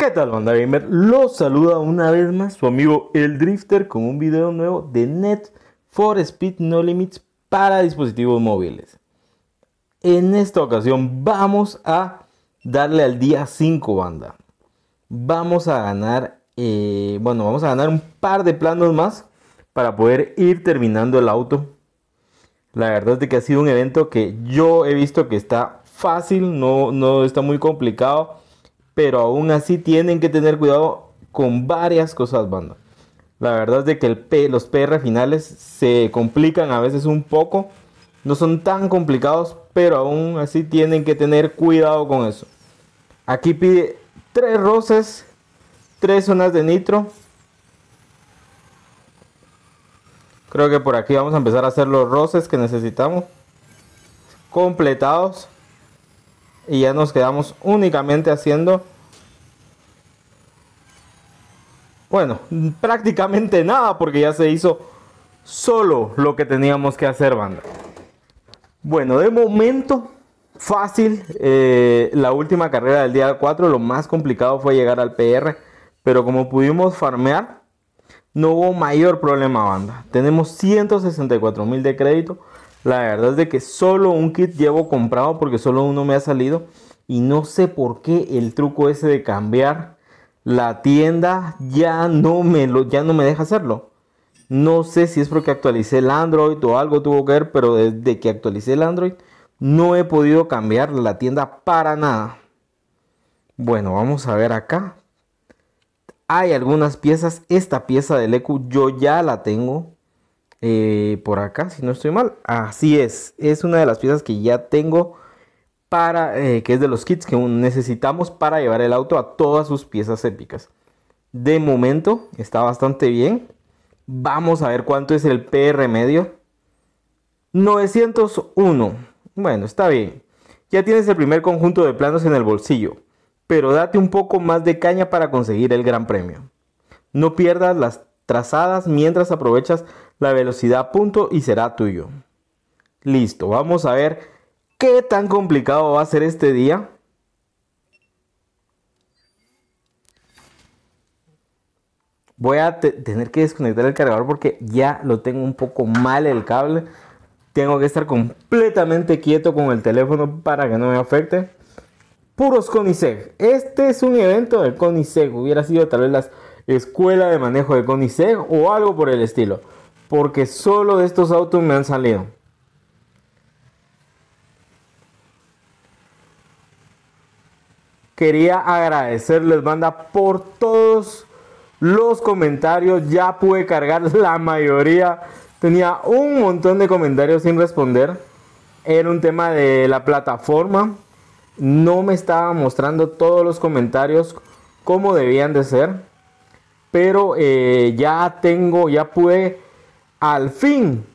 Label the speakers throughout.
Speaker 1: ¿Qué tal banda gamer? Los saluda una vez más su amigo El Drifter con un video nuevo de Net for Speed No Limits para dispositivos móviles. En esta ocasión vamos a darle al día 5 banda. Vamos a ganar, eh, bueno, vamos a ganar un par de planos más para poder ir terminando el auto. La verdad es que ha sido un evento que yo he visto que está fácil, no, no está muy complicado pero aún así tienen que tener cuidado con varias cosas, banda. La verdad es de que los PR finales se complican a veces un poco. No son tan complicados, pero aún así tienen que tener cuidado con eso. Aquí pide tres roces, tres zonas de nitro. Creo que por aquí vamos a empezar a hacer los roces que necesitamos. Completados y ya nos quedamos únicamente haciendo bueno, prácticamente nada porque ya se hizo solo lo que teníamos que hacer, banda. Bueno, de momento fácil eh, la última carrera del día 4. Lo más complicado fue llegar al PR, pero como pudimos farmear, no hubo mayor problema, banda. Tenemos 164 mil de crédito, la verdad es de que solo un kit llevo comprado porque solo uno me ha salido. Y no sé por qué el truco ese de cambiar la tienda ya no me, lo, ya no me deja hacerlo. No sé si es porque actualicé el Android o algo tuvo que ver, pero desde que actualicé el Android no he podido cambiar la tienda para nada. Bueno, vamos a ver acá. Hay algunas piezas. Esta pieza del EQ yo ya la tengo. Eh, por acá, si no estoy mal. Así es, es una de las piezas que ya tengo para, eh, que es de los kits que necesitamos para llevar el auto a todas sus piezas épicas. De momento está bastante bien. Vamos a ver cuánto es el PR medio. 901. Bueno, está bien. Ya tienes el primer conjunto de planos en el bolsillo, pero date un poco más de caña para conseguir el gran premio. No pierdas las trazadas mientras aprovechas la velocidad punto y será tuyo. Listo, vamos a ver qué tan complicado va a ser este día. Voy a tener que desconectar el cargador porque ya lo tengo un poco mal el cable. Tengo que estar completamente quieto con el teléfono para que no me afecte. Puros coniseg, Este es un evento del coniseg, Hubiera sido tal vez la escuela de manejo de coniseg o algo por el estilo porque solo de estos autos me han salido. Quería agradecerles, banda, por todos los comentarios. Ya pude cargar la mayoría. Tenía un montón de comentarios sin responder. Era un tema de la plataforma. No me estaba mostrando todos los comentarios como debían de ser. Pero eh, ya tengo, ya pude al fin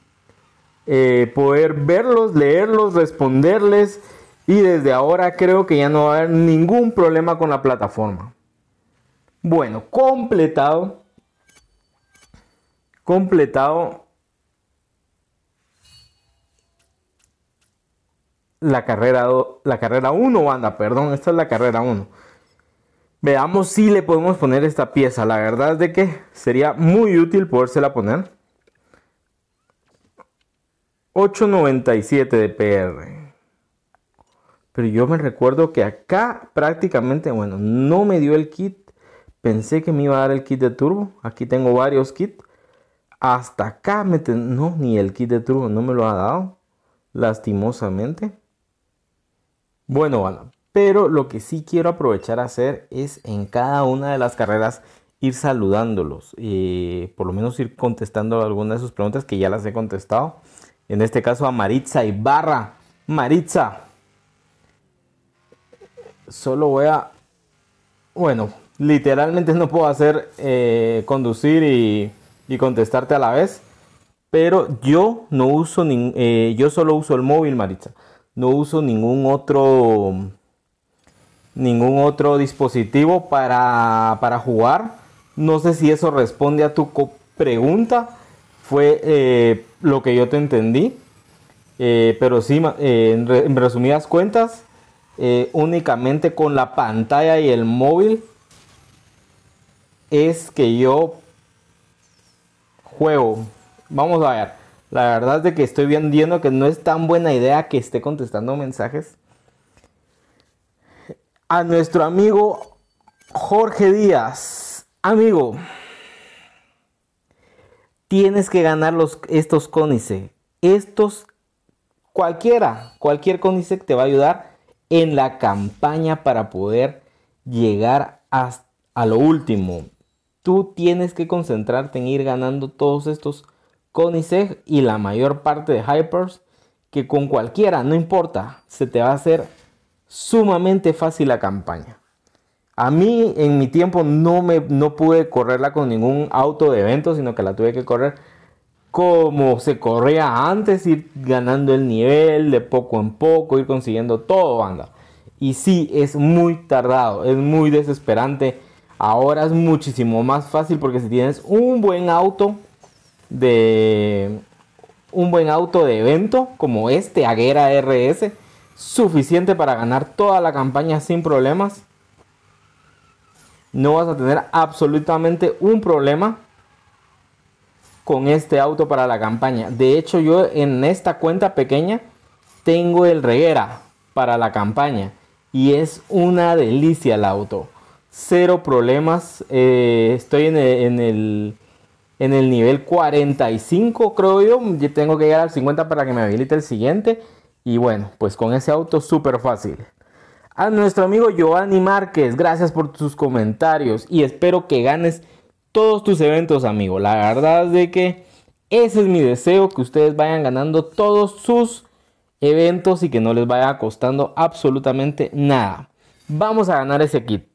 Speaker 1: eh, poder verlos, leerlos, responderles y desde ahora creo que ya no va a haber ningún problema con la plataforma. Bueno, completado. Completado la carrera 1, la carrera 1. banda, perdón, esta es la carrera 1. Veamos si le podemos poner esta pieza. La verdad es de que sería muy útil podérsela poner. 897 de PR. Pero yo me recuerdo que acá prácticamente, bueno, no me dio el kit. Pensé que me iba a dar el kit de turbo. Aquí tengo varios kits. Hasta acá me no, ni el kit de turbo no me lo ha dado. Lastimosamente. Bueno, pero lo que sí quiero aprovechar a hacer es en cada una de las carreras ir saludándolos. y eh, por lo menos ir contestando algunas de sus preguntas que ya las he contestado en este caso a Maritza Ibarra. Maritza, solo voy a, bueno, literalmente no puedo hacer eh, conducir y, contestarte a la vez, pero yo no uso, ni, eh, yo solo uso el móvil, Maritza. No uso ningún otro, ningún otro dispositivo para, para jugar. No sé si eso responde a tu pregunta. Fue eh, lo que yo te entendí, eh, pero sí, eh, en, resumidas cuentas, eh, únicamente con la pantalla y el móvil es que yo juego. Vamos a ver, la verdad es de que estoy viendo que no es tan buena idea que esté contestando mensajes. A nuestro amigo Jorge Díaz. Amigo, tienes que ganar los, estos cónice. Estos, cualquiera, cualquier cónice te va a ayudar en la campaña para poder llegar hasta, a lo último. Tú tienes que concentrarte en ir ganando todos estos cónice y la mayor parte de hypers que con cualquiera, no importa, se te va a hacer sumamente fácil la campaña. A mí en mi tiempo no, me, no pude correrla con ningún auto de evento, sino que la tuve que correr como se corría antes, ir ganando el nivel de poco en poco, ir consiguiendo todo, banda. Y sí, es muy tardado, es muy desesperante. Ahora es muchísimo más fácil porque si tienes un buen auto de un buen auto de evento como este Aguera RS, suficiente para ganar toda la campaña sin problemas no vas a tener absolutamente un problema con este auto para la campaña. De hecho, yo en esta cuenta pequeña tengo el reguera para la campaña y es una delicia el auto. Cero problemas. Eh, estoy en el, en el, en, el, nivel 45, creo yo. Yo tengo que llegar al 50 para que me habilite el siguiente. Y bueno, pues con ese auto súper fácil. A nuestro amigo Giovanni Márquez, gracias por tus comentarios y espero que ganes todos tus eventos, amigo. La verdad es de que ese es mi deseo, que ustedes vayan ganando todos sus eventos y que no les vaya costando absolutamente nada. Vamos a ganar ese kit.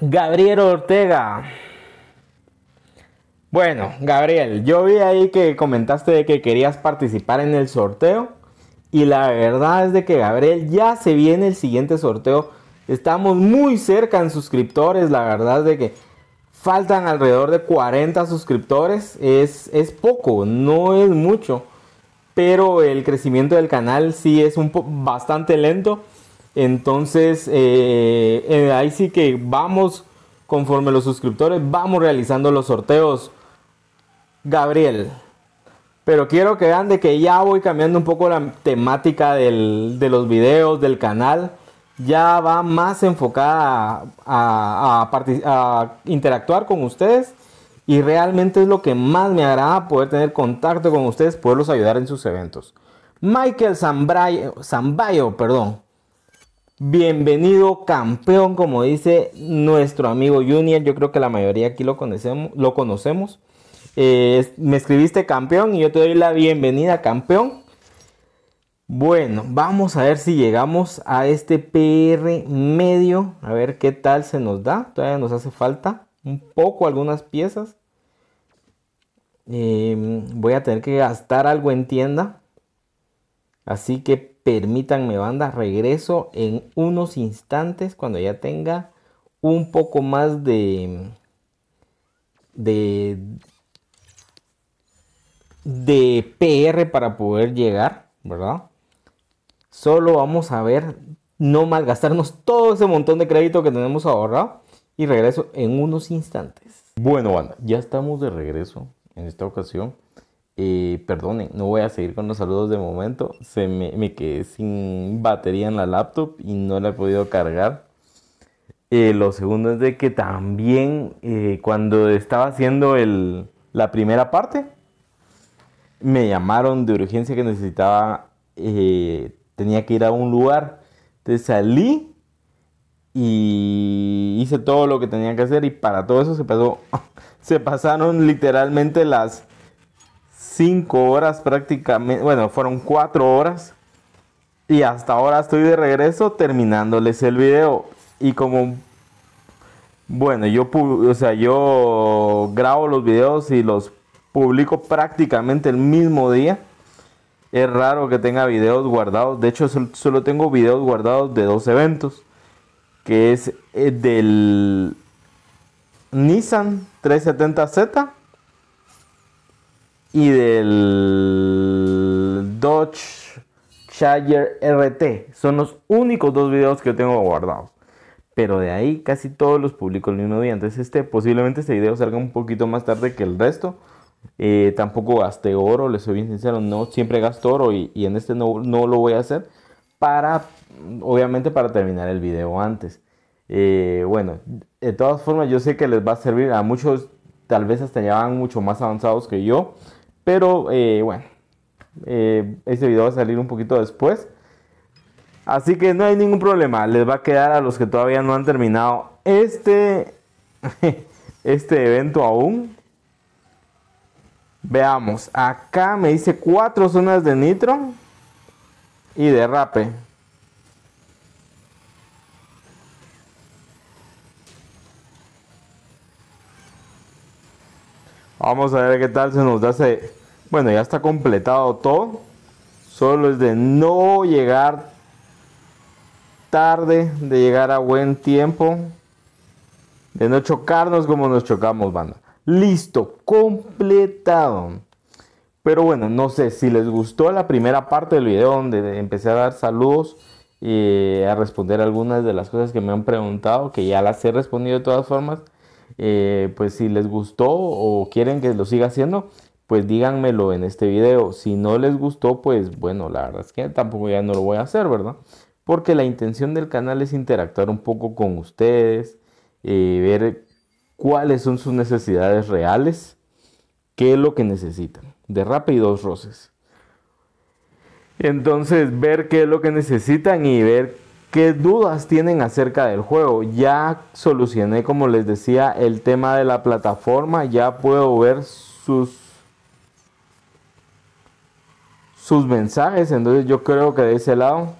Speaker 1: Gabriel Ortega. Bueno, Gabriel, yo vi ahí que comentaste de que querías participar en el sorteo. Y la verdad es de que Gabriel ya se viene el siguiente sorteo. Estamos muy cerca en suscriptores. La verdad es de que faltan alrededor de 40 suscriptores. Es, es poco, no es mucho. Pero el crecimiento del canal sí es un bastante lento. Entonces eh, eh, ahí sí que vamos conforme los suscriptores, vamos realizando los sorteos. Gabriel, pero quiero que vean de que ya voy cambiando un poco la temática de los videos, del canal. Ya va más enfocada a, interactuar con ustedes. Y realmente es lo que más me agrada poder tener contacto con ustedes, poderlos ayudar en sus eventos. Michael Zambayo, perdón. Bienvenido campeón, como dice nuestro amigo Junior. Yo creo que la mayoría aquí lo conocemos. Lo conocemos. Eh, me escribiste campeón y yo te doy la bienvenida, campeón. Bueno, vamos a ver si llegamos a este PR medio. A ver qué tal se nos da. Todavía nos hace falta un poco algunas piezas. Em, voy a tener que gastar algo en tienda. Así que permítanme, banda. Regreso en unos instantes cuando ya tenga un poco más de, de de PR para poder llegar, ¿verdad? Solo vamos a ver no malgastarnos todo ese montón de crédito que tenemos ahorrado y regreso en unos instantes. Bueno, ya estamos de regreso en esta ocasión. Eh, perdonen, no voy a seguir con los saludos de momento. Se me, quedé sin batería en la laptop y no la he podido cargar. Eh, lo segundo es de que también eh, cuando estaba haciendo la primera parte, me llamaron de urgencia que necesitaba, eh, tenía que ir a un lugar. Entonces salí y hice todo lo que tenía que hacer y para todo eso se pasó, se pasaron literalmente las 5 horas prácticamente, bueno, fueron 4 horas y hasta ahora estoy de regreso terminándoles el video y como bueno, yo o sea, yo grabo los videos y los publico prácticamente el mismo día. Es raro que tenga videos guardados. De hecho, solo tengo videos guardados de dos eventos. Que es eh, del Nissan 370Z y del Dodge Charger RT. Son los únicos dos videos que tengo guardados. Pero de ahí casi todos los publico el mismo día. Entonces este, posiblemente este video salga un poquito más tarde que el resto eh, tampoco gasté oro, les soy bien sincero, no siempre gasto oro y, en este no, lo voy a hacer para, obviamente para terminar el video antes. Eh, bueno, de todas formas yo sé que les va a servir a muchos, tal vez hasta ya van mucho más avanzados que yo, pero eh, bueno, este video va a salir un poquito después. Así que no hay ningún problema, les va a quedar a los que todavía no han terminado este, este evento aún Veamos, acá me dice cuatro zonas de nitro y derrape. Vamos a ver qué tal se nos da ese... Bueno, ya está completado todo. Solo es de no llegar tarde, de llegar a buen tiempo. De no chocarnos como nos chocamos, banda. Listo, completado. Pero bueno, no sé si les gustó la primera parte del video donde empecé a dar saludos y a responder algunas de las cosas que me han preguntado, que ya las he respondido de todas formas. Eh, pues si les gustó o quieren que lo siga haciendo, pues díganmelo en este video. Si no les gustó, pues bueno, la verdad es que tampoco ya no lo voy a hacer, ¿verdad? Porque la intención del canal es interactuar un poco con ustedes, y eh, ver cuáles son sus necesidades reales, qué es lo que necesitan. de rápidos roces. Entonces, ver qué es lo que necesitan y ver qué dudas tienen acerca del juego. Ya solucioné, como les decía, el tema de la plataforma. Ya puedo ver sus, sus mensajes. Entonces, yo creo que de ese lado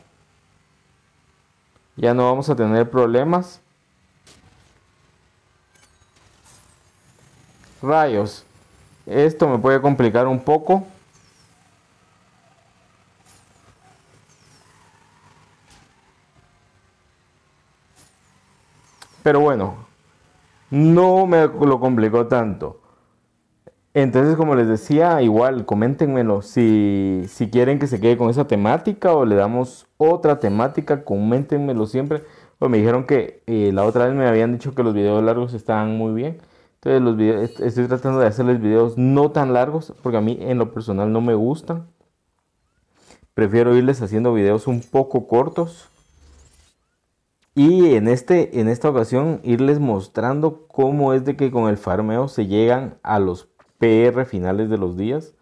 Speaker 1: ya no vamos a tener problemas. rayos. Esto me puede complicar un poco. Pero bueno, no me lo complicó tanto. Entonces, como les decía, igual coméntenmelo si, si quieren que se quede con esa temática o le damos otra temática, coméntenmelo siempre. Pues me dijeron que eh, la otra vez me habían dicho que los videos largos estaban muy bien los estoy tratando de hacerles videos no tan largos porque a mí en lo personal no me gustan. Prefiero irles haciendo videos un poco cortos. Y en, este, en esta ocasión irles mostrando cómo es de que con el farmeo se llegan a los PR finales de los días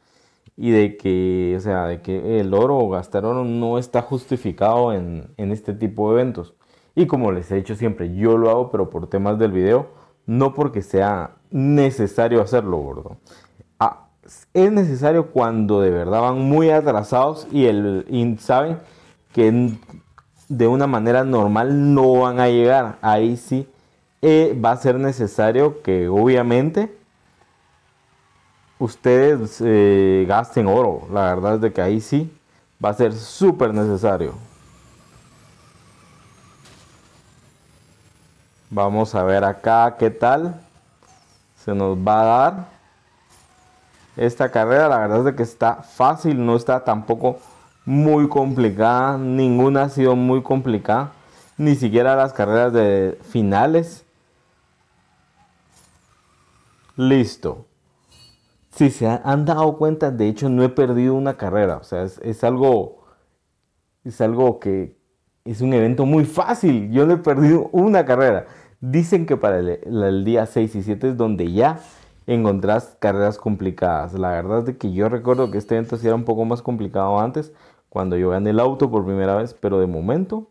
Speaker 1: y de que, sea, de que el oro o gastar oro no está justificado en, en, este tipo de eventos. Y como les he dicho siempre, yo lo hago, pero por temas del video, no porque sea necesario hacerlo, gordo. Ah, es necesario cuando de verdad van muy atrasados y, el, saben que de una manera normal no van a llegar. Ahí sí eh, va a ser necesario que obviamente ustedes eh, gasten oro. La verdad es de que ahí sí va a ser súper necesario. Vamos a ver acá qué tal se nos va a dar esta carrera. La verdad es que está fácil, no está tampoco muy complicada. Ninguna ha sido muy complicada. Ni siquiera las carreras de finales. Listo. Si se han dado cuenta, de hecho no he perdido una carrera. O sea, es, algo. Es algo que es un evento muy fácil. Yo no he perdido una carrera. Dicen que para el, día 6 y 7 es donde ya encontrás carreras complicadas. La verdad es que yo recuerdo que este evento era un poco más complicado antes, cuando yo gané el auto por primera vez, pero de momento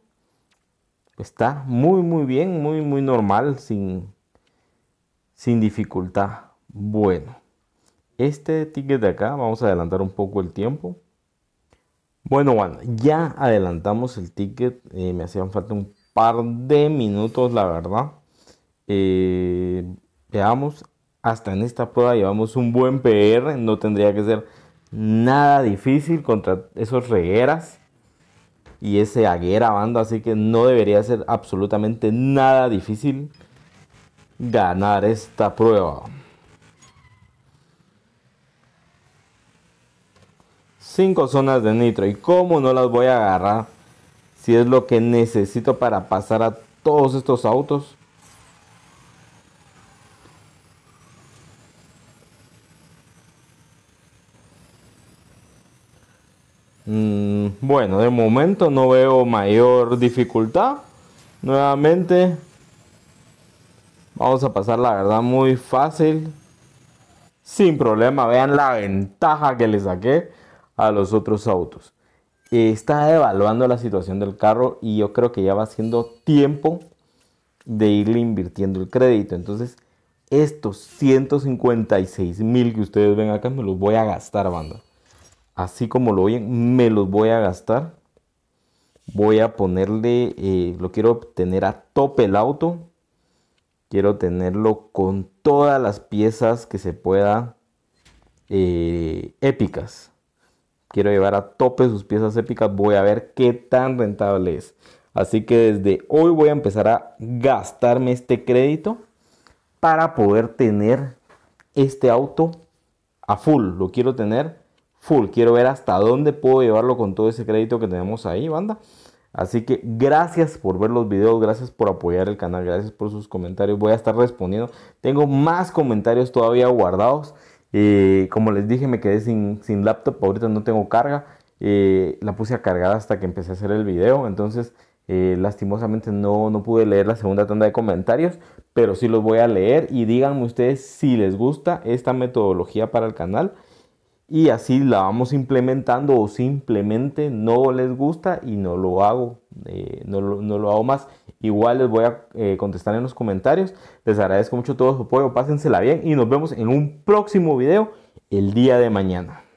Speaker 1: está muy, muy bien, muy, muy normal, sin, sin dificultad. Bueno, este ticket de acá, vamos a adelantar un poco el tiempo. Bueno, bueno, ya adelantamos el ticket. Eh, me hacían falta un par de minutos, la verdad. Eh, veamos, hasta en esta prueba llevamos un buen PR, no tendría que ser nada difícil contra esos regueras y ese aguera banda. así que no debería ser absolutamente nada difícil ganar esta prueba. Cinco zonas de nitro y cómo no las voy a agarrar si es lo que necesito para pasar a todos estos autos Bueno, de momento no veo mayor dificultad. Nuevamente vamos a pasar la verdad muy fácil. Sin problema, vean la ventaja que le saqué a los otros autos. Está evaluando la situación del carro y yo creo que ya va siendo tiempo de irle invirtiendo el crédito. Entonces, estos 156 mil que ustedes ven acá me los voy a gastar, banda así como lo oyen, me los voy a gastar. Voy a ponerle, eh, lo quiero tener a tope el auto. Quiero tenerlo con todas las piezas que se pueda eh, épicas. Quiero llevar a tope sus piezas épicas. Voy a ver qué tan rentable es. Así que desde hoy voy a empezar a gastarme este crédito para poder tener este auto a full. Lo quiero tener full. Quiero ver hasta dónde puedo llevarlo con todo ese crédito que tenemos ahí, banda. Así que gracias por ver los videos, gracias por apoyar el canal, gracias por sus comentarios. Voy a estar respondiendo. Tengo más comentarios todavía guardados. Eh, como les dije, me quedé sin, sin laptop, ahorita no tengo carga. Eh, la puse a cargar hasta que empecé a hacer el video. Entonces, eh, lastimosamente no, no pude leer la segunda tanda de comentarios, pero sí los voy a leer y díganme ustedes si les gusta esta metodología para el canal y así la vamos implementando o simplemente no les gusta y no lo hago, eh, no, lo hago más. Igual les voy a eh, contestar en los comentarios. Les agradezco mucho todo su apoyo, pásensela bien y nos vemos en un próximo video el día de mañana.